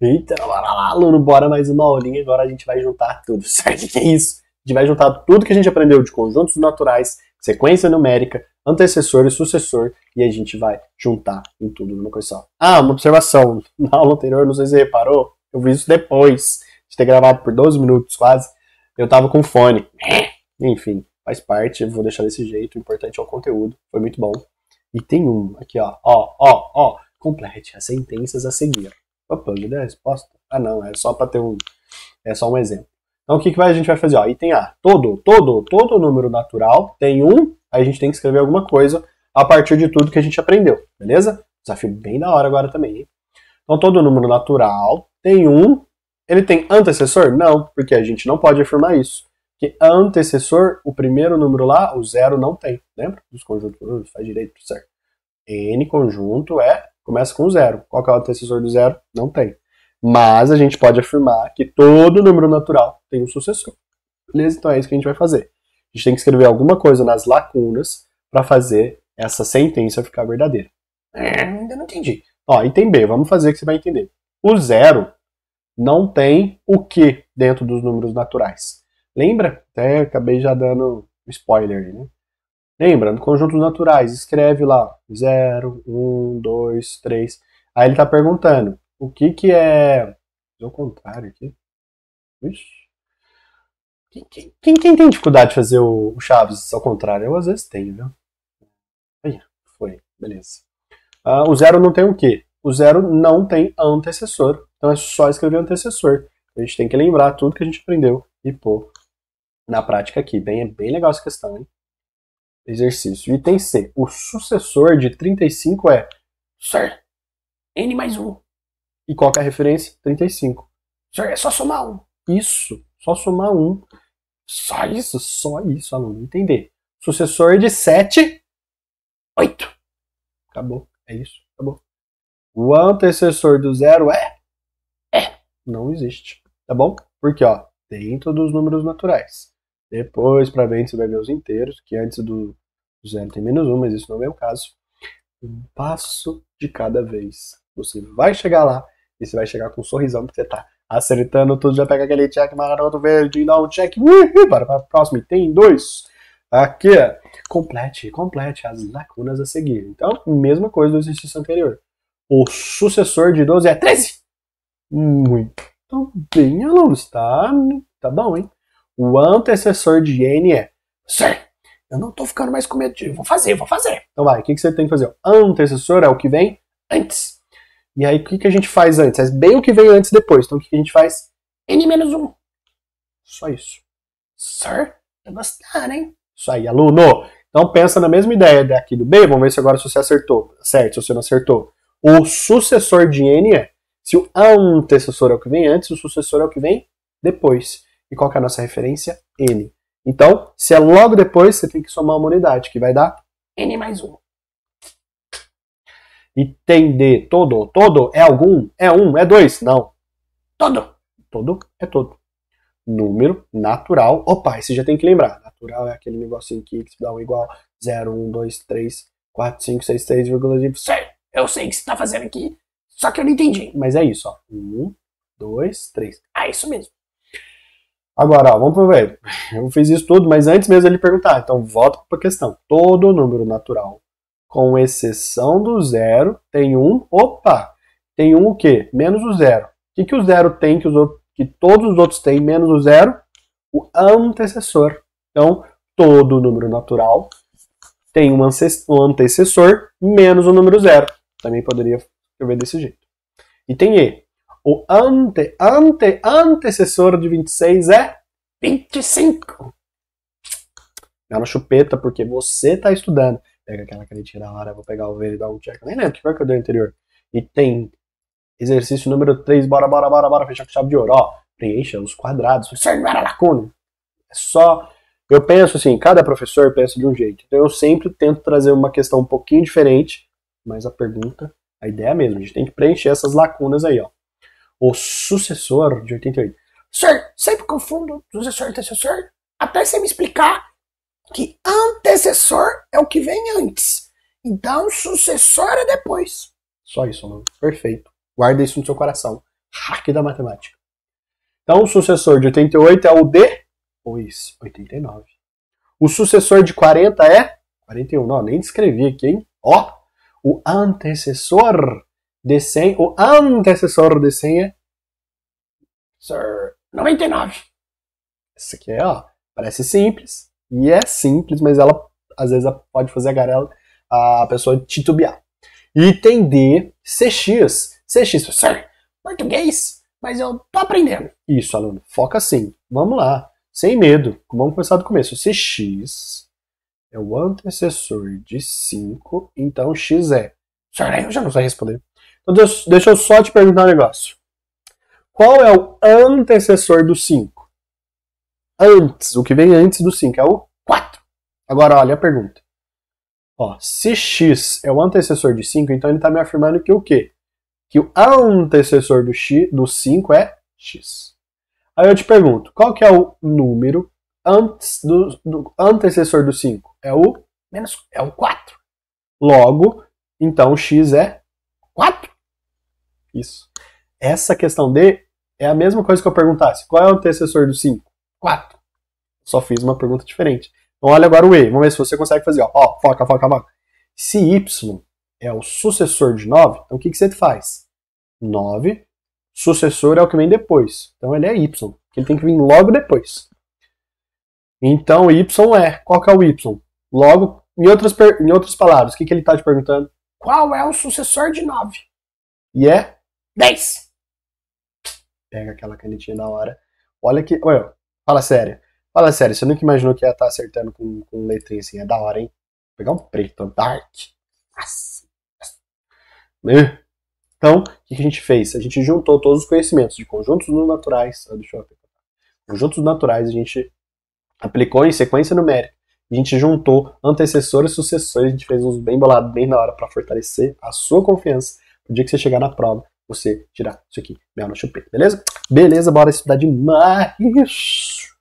Eita, bora lá, aluno, bora mais uma aulinha. Agora a gente vai juntar tudo. certo? que é isso? A gente vai juntar tudo que a gente aprendeu de conjuntos naturais, sequência numérica, antecessor e sucessor, e a gente vai juntar em tudo numa coisa só. Ah, uma observação. Na aula anterior, não sei se você reparou, eu vi isso depois de ter gravado por 12 minutos quase. Eu tava com fone. Enfim, faz parte, vou deixar desse jeito. O importante é o conteúdo, foi muito bom. E tem um aqui, ó, ó, ó, ó. Complete as sentenças a seguir. Opa, já dei a resposta? Ah não, é só para ter um, é só um exemplo. Então o que, que a gente vai fazer? Ó, item A, todo, todo, todo número natural tem um, aí a gente tem que escrever alguma coisa a partir de tudo que a gente aprendeu, beleza? Desafio bem da hora agora também, hein? Então todo número natural tem um, ele tem antecessor? Não, porque a gente não pode afirmar isso. Porque antecessor, o primeiro número lá, o zero não tem, lembra? Dos conjuntos, faz direito, certo. N conjunto é Começa com zero. Qual é o antecessor do zero? Não tem. Mas a gente pode afirmar que todo número natural tem um sucessor. Beleza? Então é isso que a gente vai fazer. A gente tem que escrever alguma coisa nas lacunas para fazer essa sentença ficar verdadeira. É, ainda não entendi. Ó, item B, vamos fazer que você vai entender. O zero não tem o que dentro dos números naturais. Lembra? Até acabei já dando spoiler, né? Lembra? No conjuntos naturais, escreve lá 0, 1, 2, 3. Aí ele está perguntando o que, que é. Ao contrário aqui. Ixi. Quem, quem, quem, quem, tem dificuldade de fazer o, o, Chaves ao contrário? Eu às vezes tenho, viu? Aí, foi, beleza. Ah, o zero não tem o quê? O zero não tem antecessor. Então é só escrever antecessor. A gente tem que lembrar tudo que a gente aprendeu e pôr na prática aqui. Bem, é bem legal essa questão, hein? exercício. Item C. O sucessor de 35 é Sir, N mais 1. E qual é a referência? 35. Sir, é só somar 1. Isso, só somar 1. Só isso, só isso, aluno. Entender. Sucessor de 7, 8. Acabou. É isso. Acabou. O antecessor do zero é? É. Não existe. Tá bom? Porque, ó, dentro dos números naturais. Depois, para dentro, você vai ver os inteiros, que antes do zero tem menos um, mas isso não é o caso. Um passo de cada vez. Você vai chegar lá e você vai chegar com um sorrisão, porque você está acertando tudo, já pega aquele check maroto verde, e dá um check, uhul, para o próximo, tem dois. Aqui, complete, complete as lacunas a seguir. Então, mesma coisa do exercício anterior. O sucessor de 12 é 13. Muito bem, alunos, tá, tá bom, hein? o antecessor de N é sim, eu não tô ficando mais com medo de, vou fazer, vou fazer. Então vai, o que, que você tem que fazer? O antecessor é o que vem antes. E aí o que, que a gente faz antes? É bem o que vem antes depois. Então o que, que a gente faz? N-1. Só isso. Sir, tá gostando, hein? Isso aí, aluno. Então pensa na mesma ideia daqui do B, vamos ver se agora você acertou. Certo, se você não acertou. O sucessor de N é, se o antecessor é o que vem antes, o sucessor é o que vem depois. E qual é a nossa referência? N. Então, se é logo depois, você tem que somar uma unidade, que vai dar N mais 1. E tem de todo. Todo é algum? É um? É dois? Não. Todo. Todo é todo. Número natural. Opa, esse já tem que lembrar. Natural é aquele negocinho que x dá um igual 0, 1, 2, 3, 4, 5, 6, 6,5. Sei, eu sei o que você está fazendo aqui. Só que eu não entendi. Mas é isso, ó. 1, 2, 3. Ah, é isso mesmo. Agora, ó, vamos pro velho. Eu fiz isso tudo, mas antes mesmo ele perguntar, então volta para a questão. Todo número natural, com exceção do zero, tem um. Opa! Tem um o quê? Menos o zero. O que, que o zero tem que, os outros, que todos os outros têm menos o zero? O antecessor. Então, todo número natural tem um antecessor menos o número zero. Também poderia escrever desse jeito. E tem E. O ante, ante, antecessor de 26 é 25. Dá uma chupeta, porque você está estudando. Pega aquela canetinha da hora, vou pegar o verde e dar um check. nem lembro que foi que eu dei anterior. E tem exercício número 3, bora, bora, bora, bora, fechar com chave de ouro. Ó, preencha os quadrados, observar é a lacuna. É só. Eu penso assim, cada professor pensa de um jeito. Então eu sempre tento trazer uma questão um pouquinho diferente, mas a pergunta, a ideia é a mesma. A gente tem que preencher essas lacunas aí, ó o sucessor de 88. Senhor, sempre confundo sucessor e antecessor, até você me explicar que antecessor é o que vem antes. Então, sucessor é depois. Só isso, mano. Perfeito. Guarda isso no seu coração. Hack da matemática. Então, o sucessor de 88 é o D, pois 89. O sucessor de 40 é 41. Não, nem escrevi aqui, hein? Ó, o antecessor de 100, o antecessor de 100 é Sir 99. Isso aqui é, ó, parece simples, e é simples, mas ela às vezes pode fazer a garela a pessoa titubear. Item D, CX. CX, Sir, português, mas eu tô aprendendo. Isso, aluno, foca assim. Vamos lá, sem medo. Vamos começar do começo. CX é o antecessor de 5, então X é. Sir, eu já não sei responder. Deixa, eu só te perguntar um negócio. Qual é o antecessor do 5? Antes, o que vem antes do 5 é o 4. Agora olha a pergunta. Ó, se x é o antecessor de 5, então ele está me afirmando que o quê? Que o antecessor do, x, do 5 é x. Aí eu te pergunto, qual que é o número antes do, do antecessor do 5? É o menos é o 4. Logo, então x é 4. Isso. Essa questão D é a mesma coisa que eu perguntasse: qual é o antecessor do 5? 4. Só fiz uma pergunta diferente. Então olha agora o E, vamos ver se você consegue fazer. Ó, foca, foca, foca. Se Y é o sucessor de 9, então o que, que você faz? 9, sucessor é o que vem depois. Então ele é Y, que ele tem que vir logo depois. Então Y é, qual que é o Y? Logo, em outras, em outras palavras, o que, que ele está te perguntando? Qual é o sucessor de 9? E é 10. Pega aquela canetinha na hora. Olha que. Olha, fala sério. Fala sério, você nunca imaginou que ia estar tá acertando com, com letrinha assim. É da hora, hein? Vou pegar um preto, um dark. Nossa. Né? Então, o que a gente fez? A gente juntou todos os conhecimentos de conjuntos naturais. Ah, deixa eu aplicar. Conjuntos naturais a gente aplicou em sequência numérica. A gente juntou antecessores e sucessores. A gente fez uns bem bolados, bem na hora, para fortalecer a sua confiança no dia que você chegar na prova você tirar isso aqui, mel no chupeta, beleza? Beleza, bora estudar demais!